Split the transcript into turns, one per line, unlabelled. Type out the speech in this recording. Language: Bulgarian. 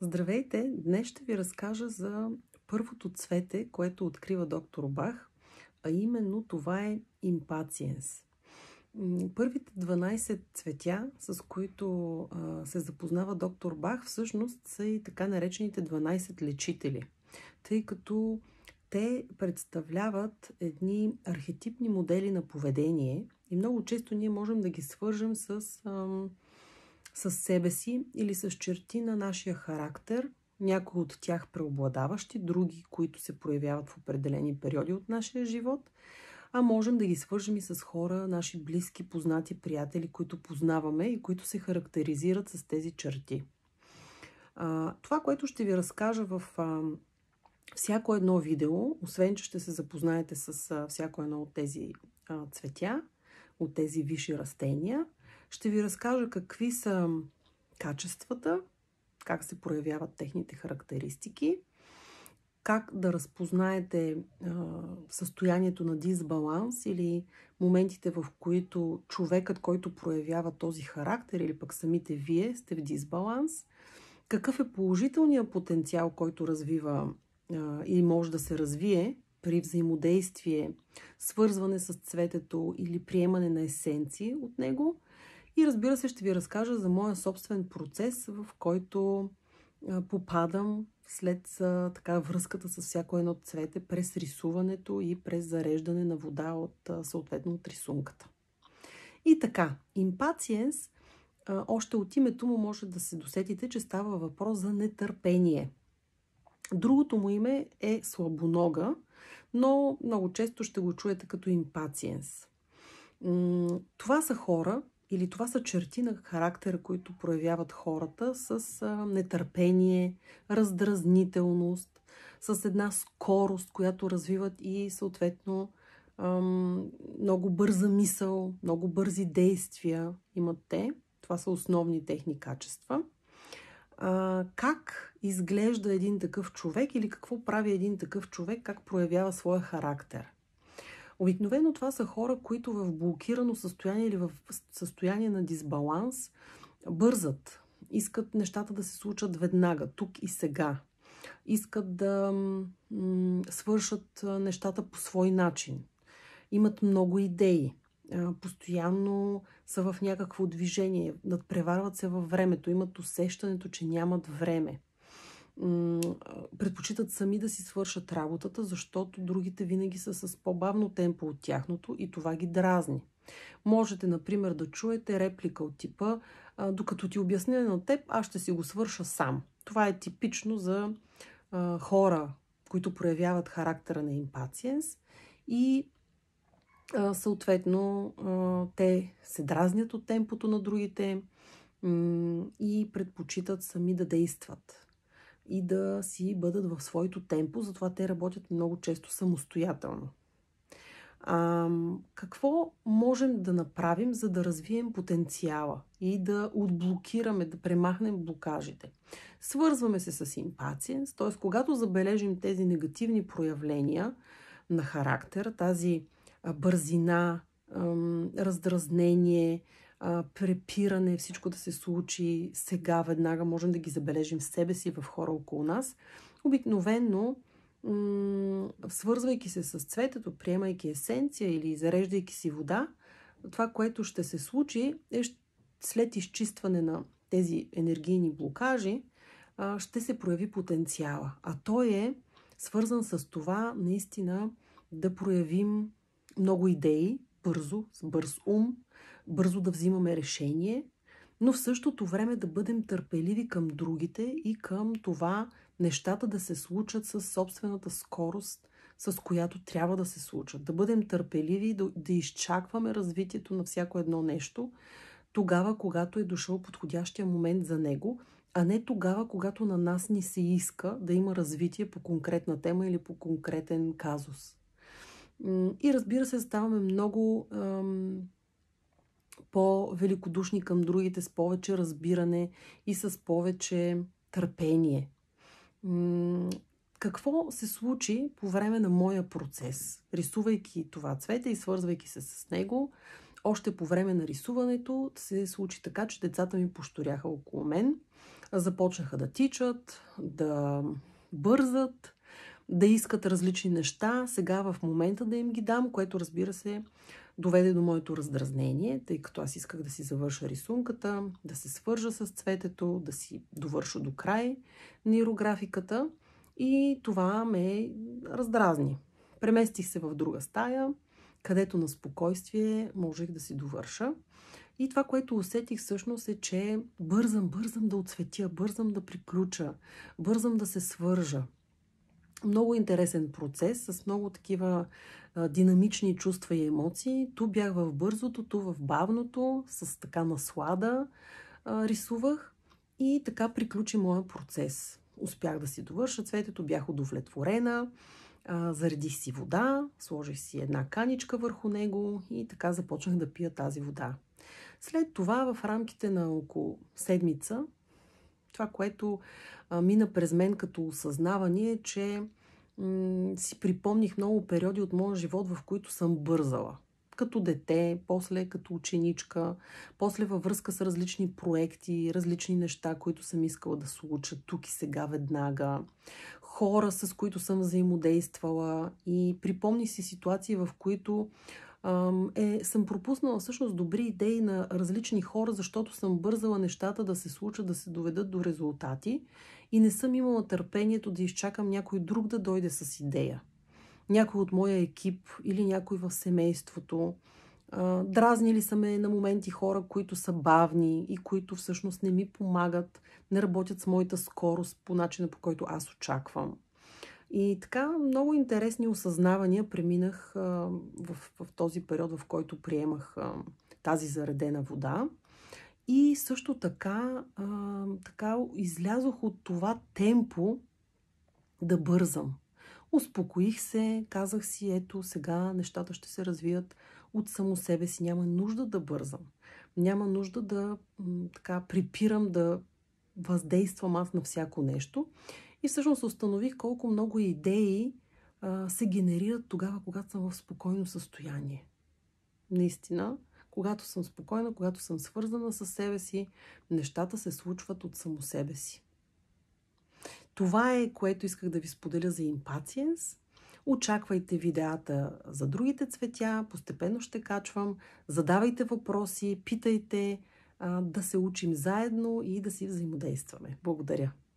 Здравейте! Днес ще ви разкажа за първото цвете, което открива доктор Бах, а именно това е импациенс. Първите 12 цветя, с които се запознава доктор Бах, всъщност са и така наречените 12 лечители, тъй като те представляват едни архетипни модели на поведение и много често ние можем да ги свържем с с себе си или с черти на нашия характер, някои от тях преобладаващи, други, които се проявяват в определени периоди от нашия живот, а можем да ги свържем и с хора, наши близки, познати, приятели, които познаваме и които се характеризират с тези черти. А, това, което ще ви разкажа в а, всяко едно видео, освен че ще се запознаете с а, всяко едно от тези а, цветя, от тези висши растения – ще ви разкажа какви са качествата, как се проявяват техните характеристики, как да разпознаете а, състоянието на дисбаланс или моментите, в които човекът, който проявява този характер или пък самите вие сте в дисбаланс, какъв е положителният потенциал, който развива а, и може да се развие при взаимодействие, свързване с цветето или приемане на есенции от него – и разбира се, ще ви разкажа за моя собствен процес, в който попадам след така връзката с всяко едно цвете през рисуването и през зареждане на вода от съответно от рисунката. И така, импациенс още от името му може да се досетите, че става въпрос за нетърпение. Другото му име е слабонога, но много често ще го чуете като импациенс. Това са хора, или това са черти на характера, които проявяват хората с нетърпение, раздразнителност, с една скорост, която развиват и съответно много бърза мисъл, много бързи действия имат те. Това са основни техни качества. Как изглежда един такъв човек или какво прави един такъв човек, как проявява своя характер – Обикновено това са хора, които в блокирано състояние или в състояние на дисбаланс бързат. Искат нещата да се случат веднага, тук и сега. Искат да свършат нещата по свой начин. Имат много идеи. Постоянно са в някакво движение, надпреварват се във времето, имат усещането, че нямат време предпочитат сами да си свършат работата, защото другите винаги са с по-бавно темпо от тяхното и това ги дразни. Можете, например, да чуете реплика от типа «Докато ти обясня на теб, аз ще си го свърша сам». Това е типично за а, хора, които проявяват характера на импациенс и а, съответно а, те се дразнят от темпото на другите и предпочитат сами да действат и да си бъдат в своето темпо, затова те работят много често самостоятелно. А, какво можем да направим, за да развием потенциала и да отблокираме, да премахнем блокажите? Свързваме се с импациенс, т.е. когато забележим тези негативни проявления на характер, тази бързина, раздразнение, а, препиране, всичко да се случи сега, веднага, можем да ги забележим в себе си, в хора около нас. Обикновенно, м- свързвайки се с цветето, приемайки есенция или зареждайки си вода, това, което ще се случи е след изчистване на тези енергийни блокажи, а, ще се прояви потенциала. А той е свързан с това наистина да проявим много идеи, бързо, с бърз ум, бързо да взимаме решение, но в същото време да бъдем търпеливи към другите и към това нещата да се случат с собствената скорост, с която трябва да се случат. Да бъдем търпеливи, да, да изчакваме развитието на всяко едно нещо, тогава, когато е дошъл подходящия момент за него, а не тогава, когато на нас ни се иска да има развитие по конкретна тема или по конкретен казус. И разбира се, ставаме много по-великодушни към другите, с повече разбиране и с повече търпение. Какво се случи по време на моя процес, рисувайки това цвете и свързвайки се с него? Още по време на рисуването се случи така, че децата ми пошторяха около мен, започнаха да тичат, да бързат, да искат различни неща, сега в момента да им ги дам, което разбира се доведе до моето раздразнение, тъй като аз исках да си завърша рисунката, да се свържа с цветето, да си довърша до край нейрографиката и това ме раздразни. Преместих се в друга стая, където на спокойствие можех да си довърша. И това, което усетих всъщност е, че бързам, бързам да отцветя, бързам да приключа, бързам да се свържа много интересен процес с много такива а, динамични чувства и емоции. Ту бях в бързото, ту в бавното, с така наслада а, рисувах и така приключи моя процес. Успях да си довърша цветето, бях удовлетворена, а, заредих си вода, сложих си една каничка върху него и така започнах да пия тази вода. След това в рамките на около седмица това, което а, мина през мен като осъзнаване, че си припомних много периоди от моя живот, в които съм бързала. Като дете, после като ученичка, после във връзка с различни проекти, различни неща, които съм искала да случа тук и сега веднага. Хора, с които съм взаимодействала и припомни си ситуации, в които е, съм пропуснала всъщност добри идеи на различни хора, защото съм бързала нещата да се случат, да се доведат до резултати и не съм имала търпението да изчакам някой друг да дойде с идея. Някой от моя екип или някой в семейството. Дразнили са ме на моменти хора, които са бавни и които всъщност не ми помагат, не работят с моята скорост по начина по който аз очаквам. И така много интересни осъзнавания преминах в, в този период, в който приемах тази заредена вода. И също така, а, така излязох от това темпо да бързам. Успокоих се, казах си, ето сега нещата ще се развият от само себе си. Няма нужда да бързам. Няма нужда да така припирам, да въздействам аз на всяко нещо. И всъщност установих колко много идеи а, се генерират тогава, когато съм в спокойно състояние. Наистина, когато съм спокойна, когато съм свързана с себе си, нещата се случват от само себе си. Това е, което исках да ви споделя за импациенс. Очаквайте видеята за другите цветя, постепенно ще качвам. Задавайте въпроси, питайте, да се учим заедно и да си взаимодействаме. Благодаря!